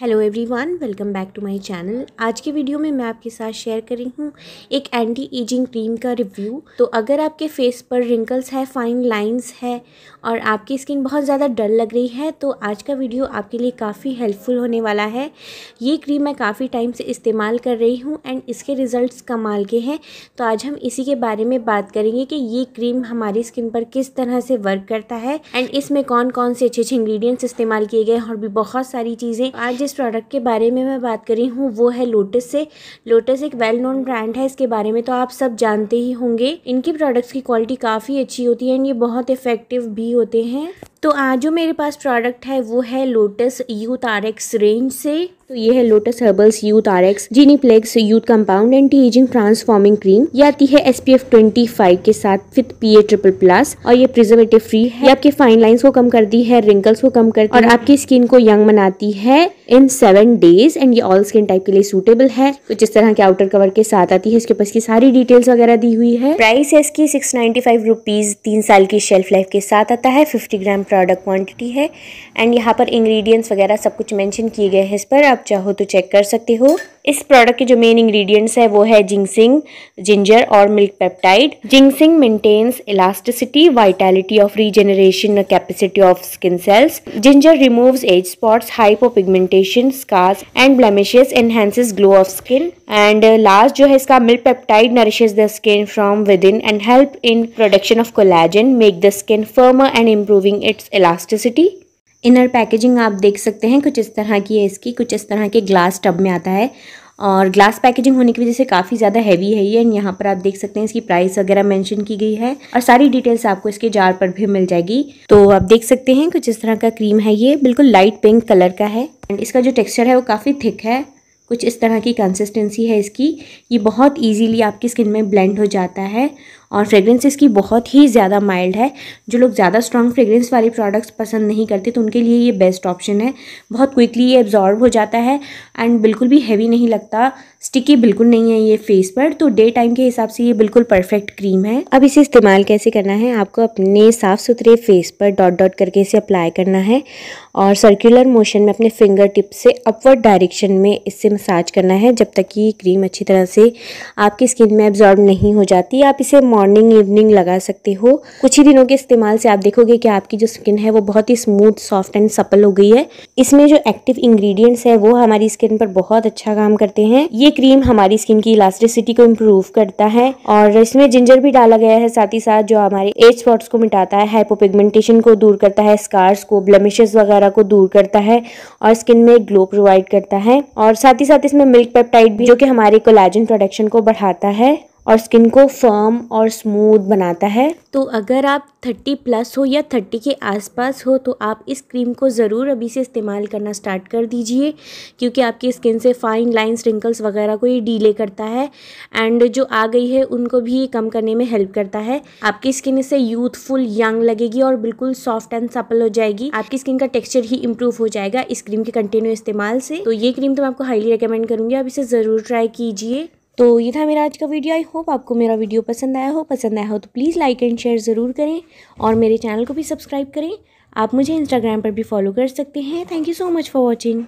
hello everyone welcome back to my channel आज के video में मैं आपके साथ शेयर कर रही हूँ एक एंटी एजिंग क्रीम का रिव्यू तो अगर आपके फेस पर रिंकल्स है फाइन लाइंस है और आपकी स्किन बहुत ज़्यादा डल लग रही है तो आज का वीडियो आपके लिए काफ़ी हेल्पफुल होने वाला है ये क्रीम मैं काफ़ी टाइम से इस्तेमाल कर रही हूँ एंड इसके रिज़ल्ट कमाल के हैं तो आज हम इसी के बारे में बात करेंगे कि ये क्रीम हमारी स्किन पर किस तरह से वर्क करता है एंड इसमें कौन कौन से अच्छे अच्छे इंग्रीडियंट्स इस्तेमाल किए गए और भी बहुत सारी चीज़ें आज जिस प्रोडक्ट के बारे में मैं बात कर रही हूँ वो है लोटस से लोटस एक वेल नोन ब्रांड है इसके बारे में तो आप सब जानते ही होंगे इनकी प्रोडक्ट्स की क्वालिटी काफ़ी अच्छी होती है एंड ये बहुत इफ़ेक्टिव भी होते हैं तो आज जो मेरे पास प्रोडक्ट है वो है Lotus youth R X range से तो ये है Lotus Herbals youth R X geneplex youth compound anti ageing transforming cream ये आती है S P F twenty five के साथ फिथ पी ए ट्रिपल प्लस और ये प्रिजर्वेटिव फ्री है ये आपके फाइन लाइंस को कम करती है रिंकल्स को कम करती है और आपकी स्किन को यंग बनाती है इन सेवन डेज एंड ये ऑल स्किन टाइप के लिए सूटेबल है तो जिस तरह के आउटर कवर के साथ आती है इसके ऊपर इसकी सारी डिटेल्स वगैरह दी हुई है प्राइस है इसकी सिक्स नाइन्टी फाइव रुपीज तीन साल की शेल्फ लाइफ के साथ आता है फिफ्टी ग्राम प्रोडक्ट क्वांटिटी है एंड यहाँ पर इंग्रेडिएंट्स वगैरह सब कुछ मेंशन किए गए हैं इस पर आप चाहो तो चेक कर सकते हो इस प्रोडक्ट के जो मेन इंग्रेडिएंट्स है वो है जिंगसिंग जिंजर और milk peptide ginseng maintains elasticity vitality of regeneration capacity of skin cells ginger removes age spots hypopigmentation scars and blemishes enhances glow of skin and last जो है इसका milk peptide nourishes the skin from within and help in production of collagen make the skin firmer and improving it its elasticity inner packaging आप देख सकते हैं कुछ इस तरह की है इसकी कुछ इस तरह के ग्लास टब में आता है और ग्लास पैकेजिंग होने की वजह से काफ़ी ज़्यादा हैवी है ये एंड यहाँ पर आप देख सकते हैं इसकी प्राइस वगैरह मेंशन की गई है और सारी डिटेल्स आपको इसके जार पर भी मिल जाएगी तो आप देख सकते हैं कुछ इस तरह का क्रीम है ये बिल्कुल लाइट पिंक कलर का है एंड इसका जो टेक्सचर है वो काफ़ी थिक है कुछ इस तरह की कंसिस्टेंसी है इसकी ये बहुत ईजीली आपकी स्किन में ब्लेंड हो जाता है और फ्रेगरेंस इसकी बहुत ही ज़्यादा माइल्ड है जो लोग ज़्यादा स्ट्रॉन्ग फ्रेगरेंस वाले प्रोडक्ट्स पसंद नहीं करते तो उनके लिए ये बेस्ट ऑप्शन है बहुत क्विकली ये एब्जॉर्ब हो जाता है एंड बिल्कुल भी हैवी नहीं लगता स्टिकी बिल्कुल नहीं है ये फेस पर तो डे टाइम के हिसाब से ये बिल्कुल परफेक्ट क्रीम है अब इसे इस्तेमाल कैसे करना है आपको अपने साफ़ सुथरे फेस पर डॉट डॉट करके इसे अप्लाई करना है और सर्कुलर मोशन में अपने फिंगर टिप से अपवर्ड डायरेक्शन में इससे मसाज करना है जब तक कि क्रीम अच्छी तरह से आपकी स्किन में एब्जॉर्ब नहीं हो जाती आप इसे मॉर्निंग इवनिंग लगा सकते हो कुछ ही दिनों के इस्तेमाल से आप देखोगे कि आपकी जो स्किन है वो बहुत ही स्मूथ सॉफ्ट एंड सपल हो गई है इसमें जो एक्टिव इंग्रेडिएंट्स है वो हमारी स्किन पर बहुत अच्छा काम करते हैं ये क्रीम हमारी स्किन की इलास्टिसिटी को इम्प्रूव करता है और इसमें जिंजर भी डाला गया है साथ ही साथ जो हमारे एज स्पॉट्स को मिटाता है हाइपोपिगमेंटेशन को दूर करता है स्कार्स को ब्लमिशेस वगैरह को दूर करता है और स्किन में ग्लो प्रोवाइड करता है और साथ ही साथ इसमें मिल्क पेप्टाइड भी जो कि हमारे कोलाजन प्रोडक्शन को बढ़ाता है और स्किन को फर्म और स्मूथ बनाता है तो अगर आप 30 प्लस हो या 30 के आसपास हो तो आप इस क्रीम को ज़रूर अभी से इस्तेमाल करना स्टार्ट कर दीजिए क्योंकि आपकी स्किन से फाइन लाइन्स रिंकल्स वगैरह को ये डीले करता है एंड जो आ गई है उनको भी कम करने में हेल्प करता है आपकी स्किन इससे यूथफुल यंग लगेगी और बिल्कुल सॉफ्ट एंड सपल हो जाएगी आपकी स्किन का टेक्स्चर ही इम्प्रूव हो जाएगा इस क्रीम के कंटिन्यू इस्तेमाल से तो ये क्रीम तो मैं आपको हाईली रिकमेंड करूँगी आप इसे ज़रूर ट्राई कीजिए तो ये था मेरा आज का वीडियो आई होप आपको मेरा वीडियो पसंद आया हो पसंद आया हो तो प्लीज़ लाइक एंड शेयर ज़रूर करें और मेरे चैनल को भी सब्सक्राइब करें आप मुझे इंस्टाग्राम पर भी फॉलो कर सकते हैं thank you so much for watching